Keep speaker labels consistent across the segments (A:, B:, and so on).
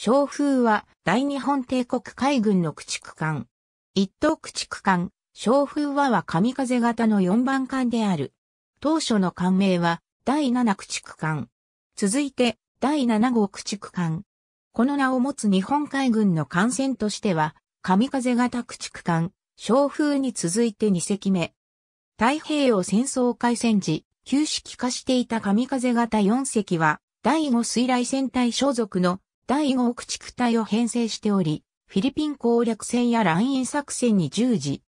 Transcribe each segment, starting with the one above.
A: 小風は大日本帝国海軍の駆逐艦。一等駆逐艦、小風和は神風型の4番艦である。当初の艦名は第7駆逐艦。続いて第7号駆逐艦。この名を持つ日本海軍の艦船としては、神風型駆逐艦、小風に続いて2隻目。太平洋戦争開戦時、旧式化していた神風型4隻は、第5水雷戦隊所属の第5駆逐隊を編成しており、フィリピン攻略戦やライン作戦に従事。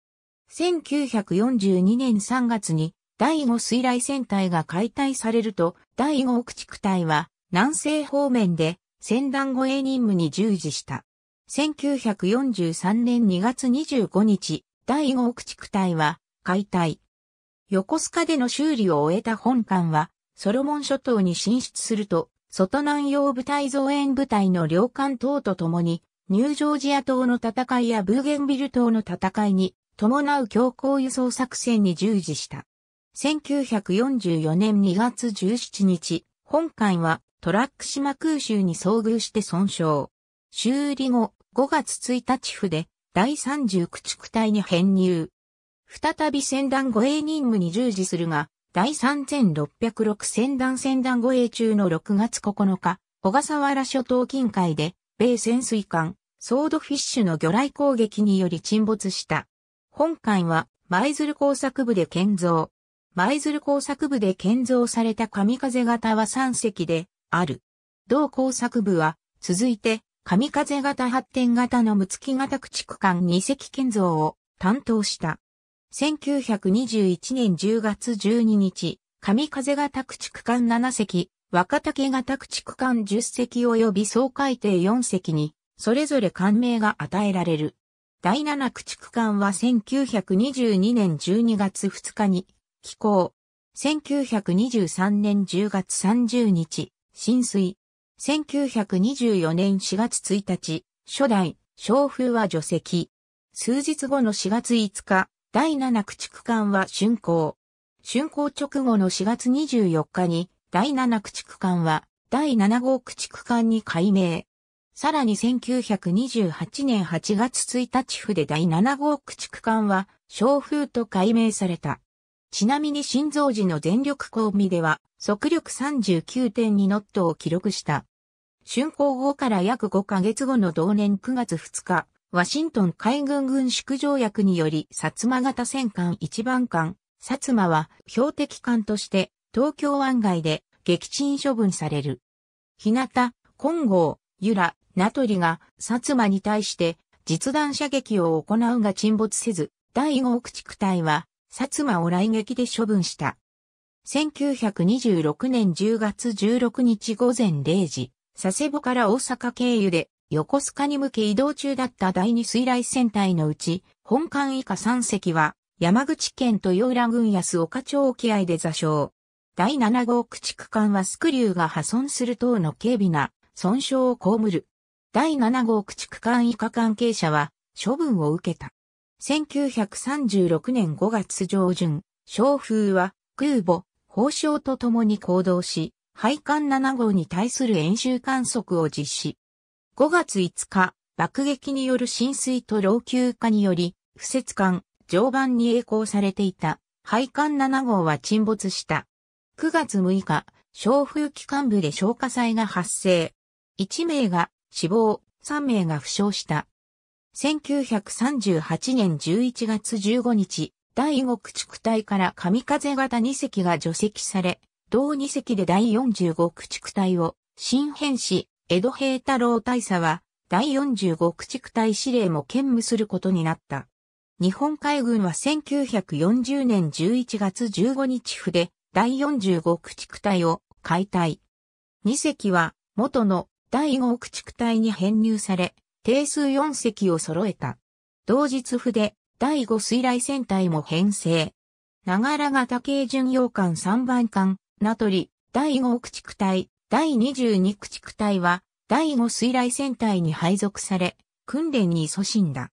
A: 1942年3月に第5水雷戦隊が解体されると、第5駆逐隊は南西方面で戦団護衛任務に従事した。1943年2月25日、第5駆逐隊は解体。横須賀での修理を終えた本艦は、ソロモン諸島に進出すると、外南洋部隊増援部隊の領艦等と共に、ニュージョージア島の戦いやブーゲンビル島の戦いに伴う強行輸送作戦に従事した。1944年2月17日、本艦はトラック島空襲に遭遇して損傷。修理後、5月1日府で第30駆逐隊に編入。再び戦団護衛任務に従事するが、第3606戦団戦団護衛中の6月9日、小笠原諸島近海で、米潜水艦、ソードフィッシュの魚雷攻撃により沈没した。本艦は、舞鶴工作部で建造。舞鶴工作部で建造された神風型は3隻で、ある。同工作部は、続いて、神風型発展型の六月型駆逐艦2隻建造を担当した。1921年10月12日、上風型駆逐艦7席、若竹型駆逐艦10席及び総改定4席に、それぞれ官名が与えられる。第7駆逐艦は1922年12月2日に寄港。1923年10月30日、浸水。1924年4月1日、初代、昇風は除籍。数日後の4月5日、第7駆逐艦は竣工。竣工直後の4月24日に、第7駆逐艦は、第7号駆逐艦に改名。さらに1928年8月1日府で第7号駆逐艦は、小風と改名された。ちなみに新造時の全力公備では、速力39.2ノットを記録した。竣工後から約5ヶ月後の同年9月2日、ワシントン海軍軍縮条約により、薩摩型戦艦1番艦、薩摩は標的艦として東京湾外で撃沈処分される。日向、金剛、由良、名取が薩摩に対して実弾射撃を行うが沈没せず、第5駆逐隊は薩摩を来撃で処分した。1926年10月16日午前0時、佐世保から大阪経由で横須賀に向け移動中だった第二水雷戦隊のうち、本艦以下3隻は、山口県豊浦郡安岡町沖合で座礁。第7号駆逐艦はスクリューが破損する等の軽微な損傷を被る。第7号駆逐艦以下関係者は処分を受けた。1936年5月上旬、商風は空母、砲奨と共に行動し、配管7号に対する演習観測を実施。5月5日、爆撃による浸水と老朽化により、不設管、常磐に栄光されていた、配管7号は沈没した。9月6日、小風機関部で消火災が発生。1名が死亡、3名が負傷した。1938年11月15日、第5駆逐隊から神風型2隻が除籍され、同2隻で第45駆逐隊を新編し、江戸平太郎大佐は、第45駆逐隊司令も兼務することになった。日本海軍は1940年11月15日府で、第45駆逐隊を解体。2隻は、元の第5駆逐隊に編入され、定数4隻を揃えた。同日府で、第5水雷戦隊も編成。長良型軽巡洋艦3番艦、名取、第5駆逐隊、第22駆逐隊は、第5水雷戦隊に配属され、訓練に勤しんだ。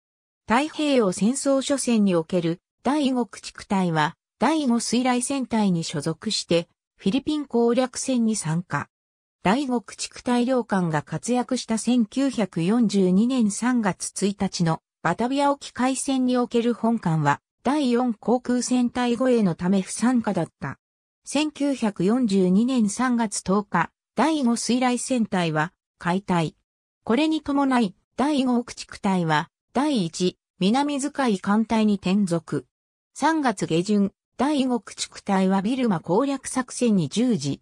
A: 太平洋戦争初戦における第5駆逐隊は、第5水雷戦隊に所属して、フィリピン攻略戦に参加。第5駆逐隊領艦が活躍した1942年3月1日のバタビア沖海戦における本艦は、第4航空戦隊護衛のため不参加だった。1942年3月10日、第5水雷戦隊は解体。これに伴い、第5駆逐隊は、第1、南遣い艦隊に転属。3月下旬、第5駆逐隊はビルマ攻略作戦に従事。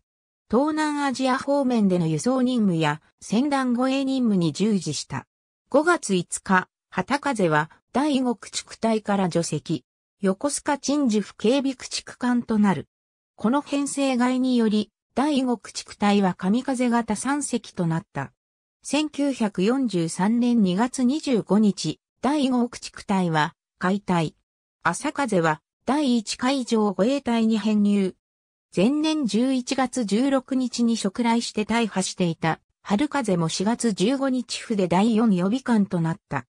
A: 東南アジア方面での輸送任務や戦団護衛任務に従事した。5月5日、旗風は第5駆逐隊から除籍。横須賀鎮守府警備駆逐艦となる。この編成外により、第五駆逐隊は神風型三隻となった。1943年2月25日、第五駆逐隊は解体。朝風は第一海上護衛隊に編入。前年11月16日に触来して大破していた、春風も4月15日府で第4予備官となった。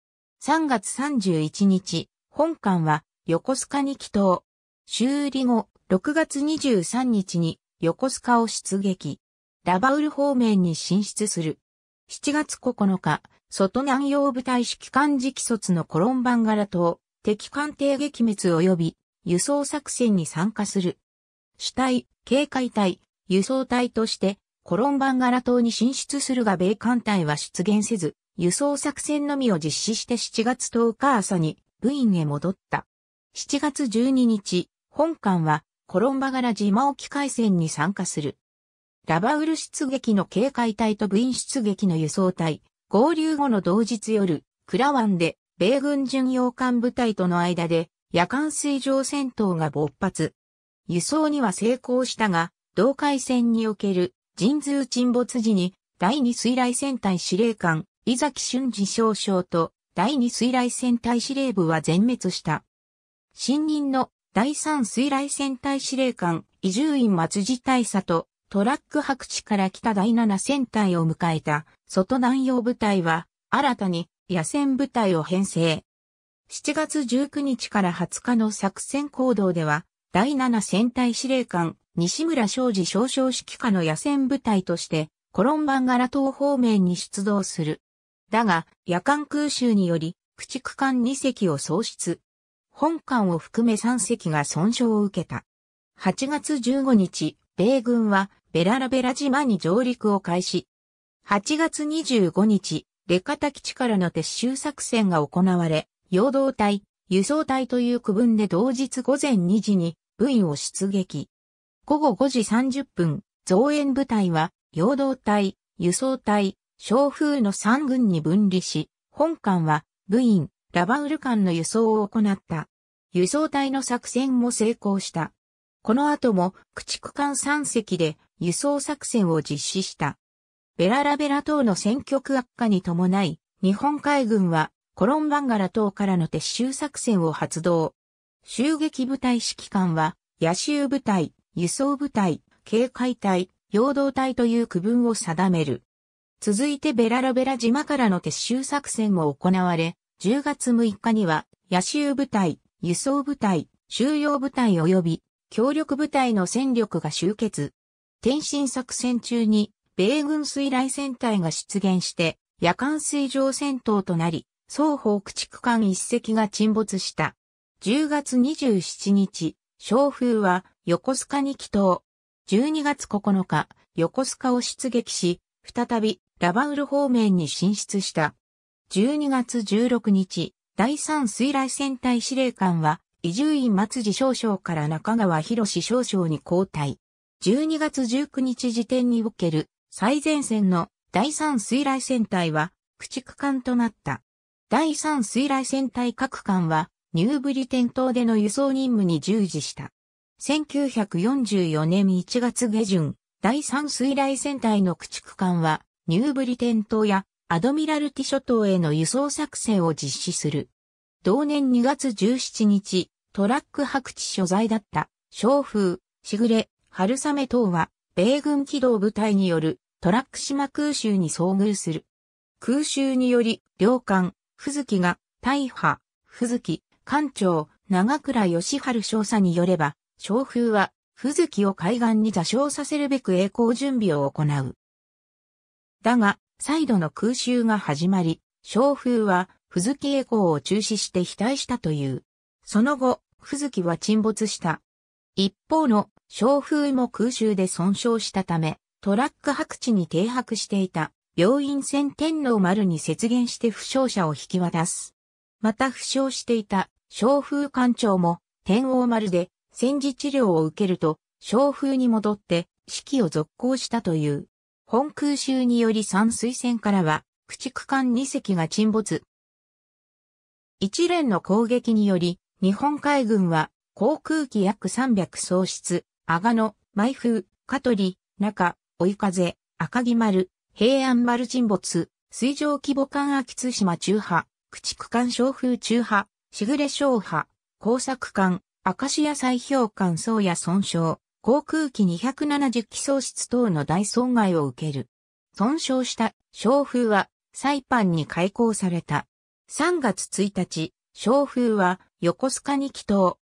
A: 3月31日、本館は横須賀に帰島。修理後、6月23日に横須賀を出撃。ラバウル方面に進出する。7月9日、外南洋部隊指揮官直卒のコロンバンガラ島、敵艦艇撃滅及び輸送作戦に参加する。主体、警戒隊、輸送隊としてコロンバンガラ島に進出するが米艦隊は出現せず、輸送作戦のみを実施して7月10日朝に部員へ戻った。7月12日、本艦はコロンバ柄島沖海戦に参加する。ラバウル出撃の警戒隊と軍出撃の輸送隊、合流後の同日夜、クラワンで、米軍巡洋艦部隊との間で、夜間水上戦闘が勃発。輸送には成功したが、同海戦における人通沈没時に、第二水雷戦隊司令官、伊崎俊二少将と、第二水雷戦隊司令部は全滅した。新任の第3水雷戦隊司令官、伊集院松次大佐と、トラック白地から来た第7戦隊を迎えた、外南洋部隊は、新たに、野戦部隊を編成。7月19日から20日の作戦行動では、第7戦隊司令官、西村昌司少将指揮下の野戦部隊として、コロンバン柄島方面に出動する。だが、夜間空襲により、駆逐艦2隻を喪失。本館を含め3隻が損傷を受けた。8月15日、米軍はベララベラ島に上陸を開始。8月25日、レカタ基地からの撤収作戦が行われ、陽動隊、輸送隊という区分で同日午前2時に部員を出撃。午後5時30分、増援部隊は、陽動隊、輸送隊、小風の3軍に分離し、本艦は、部員、ラバウル間の輸送を行った。輸送隊の作戦も成功した。この後も駆逐艦3隻で輸送作戦を実施した。ベララベラ島の戦局悪化に伴い、日本海軍はコロンバンガラ島からの撤収作戦を発動。襲撃部隊指揮官は、野襲部隊、輸送部隊、警戒隊、陽動隊という区分を定める。続いてベララベラ島からの撤収作戦も行われ、10月6日には、野州部隊、輸送部隊、収容部隊及び協力部隊の戦力が集結。転進作戦中に、米軍水雷戦隊が出現して、夜間水上戦闘となり、双方駆逐艦一隻が沈没した。10月27日、小風は横須賀に帰島。12月9日、横須賀を出撃し、再びラバウル方面に進出した。12月16日、第3水雷戦隊司令官は、伊集院松次少将から中川博士少将に交代。12月19日時点における最前線の第3水雷戦隊は駆逐艦となった。第3水雷戦隊各艦はニューブリテン島での輸送任務に従事した。1944年1月下旬、第3水雷戦隊の駆逐艦はニューブリテン島やアドミラルティ諸島への輸送作戦を実施する。同年2月17日、トラック白地所在だった、小風、しぐれ、春雨等は、米軍機動部隊によるトラック島空襲に遭遇する。空襲により、領艦、吹きが、大破、吹き、艦長、長倉義春少佐によれば、小風は、吹きを海岸に座礁させるべく栄光準備を行う。だが、再度の空襲が始まり、将風は、付エ栄光を中止して被退したという。その後、付きは沈没した。一方の将風も空襲で損傷したため、トラック白地に停泊していた病院船天皇丸に接現して負傷者を引き渡す。また負傷していた将風艦長も天皇丸で戦時治療を受けると、将風に戻って指揮を続行したという。本空襲により山水船からは、駆逐艦2隻が沈没。一連の攻撃により、日本海軍は、航空機約300喪失、阿賀野、舞風、香取、中、追い風、赤木丸、平安丸沈没、水上規模艦秋津島中波、駆逐艦小風中波、しぐれ小波、工作艦、明石屋砕氷艦宗谷損傷、航空機270機喪失等の大損害を受ける。損傷した商風はサイパンに開港された。3月1日、商風は横須賀に帰島。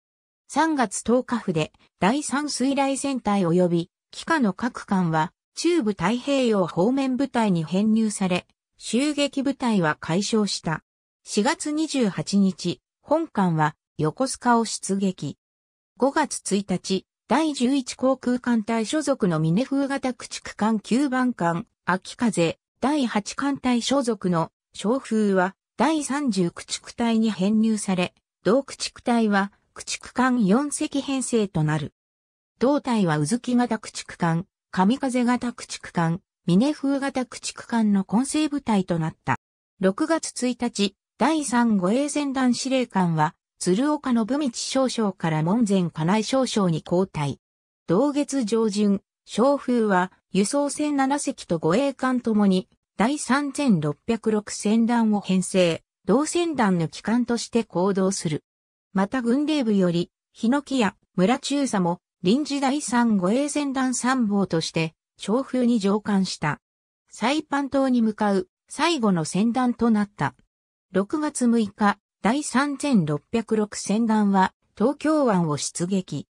A: 3月10日府で第3水雷戦隊及び機下の各艦は中部太平洋方面部隊に編入され、襲撃部隊は解消した。4月28日、本艦は横須賀を出撃。5月1日、第11航空艦隊所属の峰風型駆逐艦9番艦、秋風、第8艦隊所属の小風は、第30駆逐隊に編入され、同駆逐隊は駆逐艦4隻編成となる。胴体は渦木型駆逐艦、神風型駆逐艦、峰風型駆逐艦の混成部隊となった。6月1日、第3護衛戦団司令官は、鶴岡信道少将から門前金井少将に交代。同月上旬、将風は輸送船7隻と護衛艦ともに第3606船団を編成、同船団の機関として行動する。また軍令部より、日野木や村中佐も臨時第3護衛船団参謀として、将風に上官した。サイパン島に向かう最後の船団となった。6月6日、第3606戦艦は東京湾を出撃。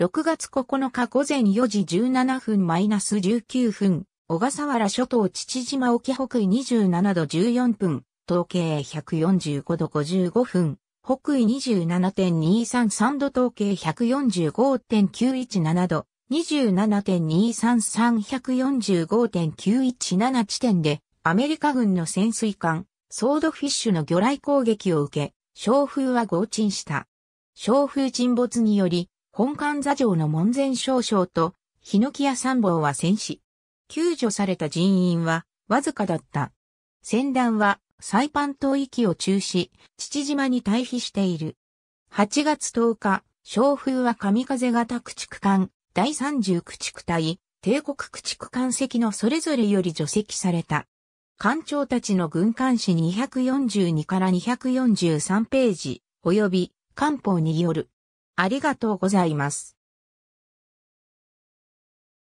A: 6月9日午前4時17分 -19 分、小笠原諸島父島沖北緯27度14分、東経145度55分、北緯27.233度東経145.917度、27.233145.917地点で、アメリカ軍の潜水艦、ソードフィッシュの魚雷攻撃を受け、小風は合沈した。小風沈没により、本館座城の門前少将と、ヒノキ屋参謀は戦死。救助された人員は、わずかだった。戦団は、サイパン島域を中止、父島に退避している。8月10日、小風は神風型駆逐艦、第30駆逐隊、帝国駆逐艦籍のそれぞれより除籍された。官庁たちの軍艦史242から243ページ、及び官報による。ありがとうございます。